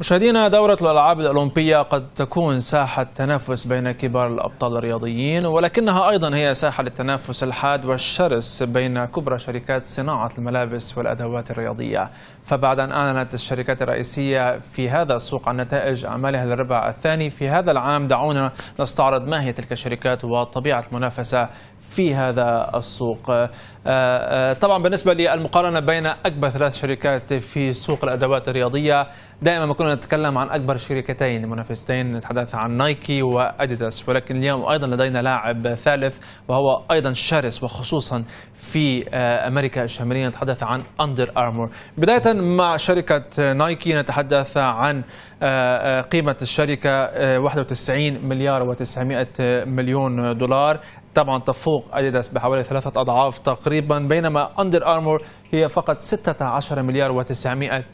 مشاهدينا دورة الألعاب الأولمبية قد تكون ساحة تنافس بين كبار الأبطال الرياضيين ولكنها أيضا هي ساحة للتنافس الحاد والشرس بين كبرى شركات صناعة الملابس والأدوات الرياضية فبعد أن أعلنت الشركات الرئيسية في هذا السوق عن نتائج أعمالها للربع الثاني في هذا العام دعونا نستعرض ما هي تلك الشركات وطبيعة المنافسة في هذا السوق آه، آه، طبعا بالنسبة للمقارنة بين أكبر ثلاث شركات في سوق الأدوات الرياضية دائما ما كنا نتكلم عن أكبر شركتين منافستين نتحدث عن نايكي وأديداس ولكن اليوم أيضا لدينا لاعب ثالث وهو أيضا شرس وخصوصا في آه، أمريكا الشمالية نتحدث عن أندر أرمور بداية مع شركة نايكي نتحدث عن آه، آه، قيمة الشركة 91 مليار و900 مليون دولار طبعا تفوق اديداس بحوالي ثلاثة أضعاف تقريبا بينما أندر أرمور هي فقط 16 مليار و900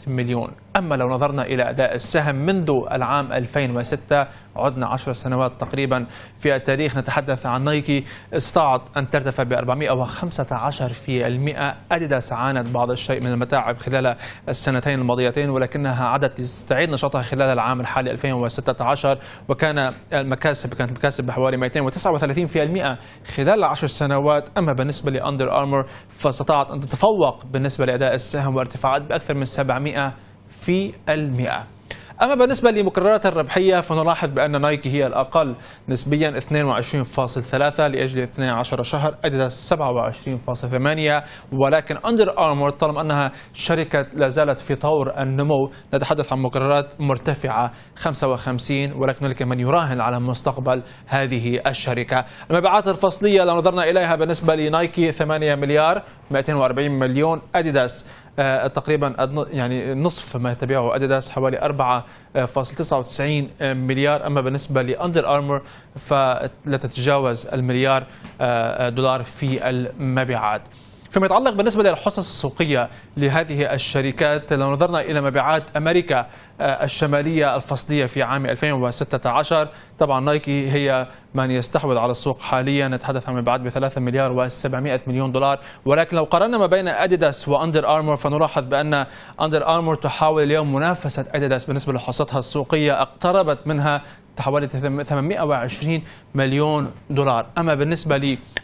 مليون أما لو نظرنا إلى أداء السهم منذ العام 2006 عدنا 10 سنوات تقريبا في التاريخ نتحدث عن نايكي استطاعت أن ترتفع ب 415% أديداس عانت بعض الشيء من المتاعب خلال السنتين الماضيتين ولكنها عادت لتستعيد نشاطها خلال العام الحالي 2016 وكان المكاسب كانت المكاسب بحوالي 239% خلال 10 سنوات أما بالنسبة لأندر أرمور فاستطاعت أن تتفوق بالنسبة لأداء السهم وارتفاعات بأكثر من 700 في المئة أما بالنسبة لمكررات الربحية فنلاحظ بأن نايكي هي الأقل نسبيا 22.3 لأجل 12 شهر أديداس 27.8 ولكن أندر أرمور طالما أنها شركة لا زالت في طور النمو نتحدث عن مكررات مرتفعة 55 ولكن هناك من يراهن على مستقبل هذه الشركة المبيعات الفصلية لو نظرنا إليها بالنسبة لنايكي 8 مليار 240 مليون أديداس آه، تقريبا يعني نصف ما تبيعه اديداس حوالي 4.99 آه، آه، مليار اما بالنسبه لاندر ارمر فلا تتجاوز المليار دولار في المبيعات. فيما يتعلق بالنسبة للحصص السوقية لهذه الشركات لو نظرنا إلى مبيعات أمريكا آه، الشمالية الفصلية في عام 2016 طبعا نايكي هي من يستحوذ على السوق حاليا نتحدث عن مبيعات ب 3 مليار و700 مليون دولار ولكن لو قارنا ما بين اديداس واندر ارمور فنلاحظ بان اندر ارمور تحاول اليوم منافسه اديداس بالنسبه لحصتها السوقيه اقتربت منها حوالي 820 مليون دولار أما بالنسبة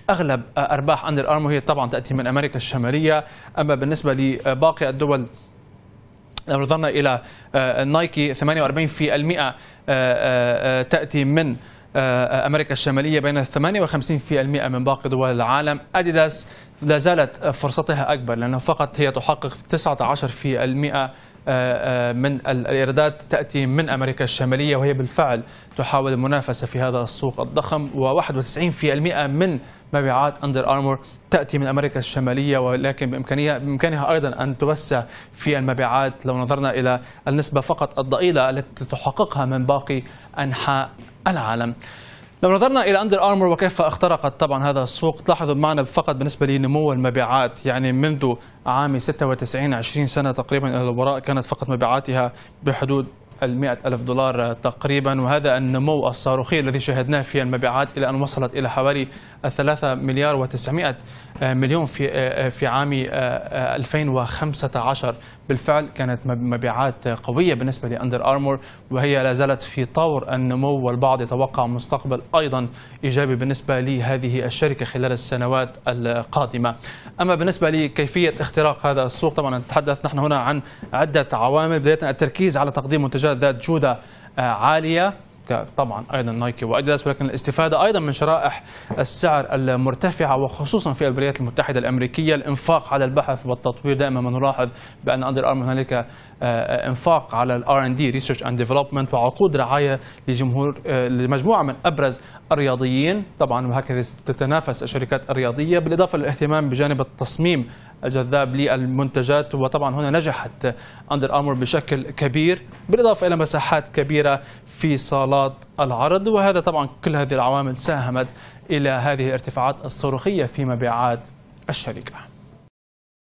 لأغلب أرباح أندر أرمو هي طبعا تأتي من أمريكا الشمالية أما بالنسبة لباقي الدول لو نظرنا إلى آه، نايكي 48% آه، آه، تأتي من امريكا الشماليه بين 58% من باقي دول العالم، اديداس لا زالت فرصتها اكبر لانه فقط هي تحقق 19% آه، آه، من الايرادات تاتي من امريكا الشماليه وهي بالفعل تحاول المنافسه في هذا السوق الضخم و91% من مبيعات اندر ارمور تاتي من امريكا الشماليه ولكن بامكانها بامكانها ايضا ان توسع في المبيعات لو نظرنا الى النسبه فقط الضئيله التي تحققها من باقي انحاء العالم. لو نظرنا الى اندر ارمور وكيف اخترقت طبعا هذا السوق تلاحظوا معنا فقط بالنسبه لنمو المبيعات يعني منذ عام 96 20 سنه تقريبا الى الوراء كانت فقط مبيعاتها بحدود ال ألف دولار تقريبا وهذا النمو الصاروخي الذي شهدناه في المبيعات إلى أن وصلت إلى حوالي 3 مليار و900 مليون في في عام 2015 آه، بالفعل كانت مبيعات قوية بالنسبة لأندر أرمور وهي لا زالت في طور النمو والبعض يتوقع مستقبل أيضا إيجابي بالنسبة لهذه الشركة خلال السنوات القادمة أما بالنسبة لكيفية اختراق هذا السوق طبعا نتحدث نحن هنا عن عدة عوامل بداية التركيز على تقديم منتجات منتجات ذات جودة آه، عالية طبعا ايضا نايكي واديداس ولكن الاستفاده ايضا من شرائح السعر المرتفعه وخصوصا في الولايات المتحده الامريكيه الانفاق على البحث والتطوير دائما ما نلاحظ بان اندر ارم هنالك آه، آه، انفاق على الار ان دي ريسيرش اند ديفلوبمنت وعقود رعايه لجمهور لمجموعه من ابرز الرياضيين طبعا وهكذا تتنافس الشركات الرياضيه بالاضافه للاهتمام بجانب التصميم الجذاب للمنتجات وطبعا هنا نجحت أندر أرمور بشكل كبير بالإضافة إلى مساحات كبيرة في صالات العرض وهذا طبعا كل هذه العوامل ساهمت إلى هذه الارتفاعات الصاروخية في مبيعات الشركة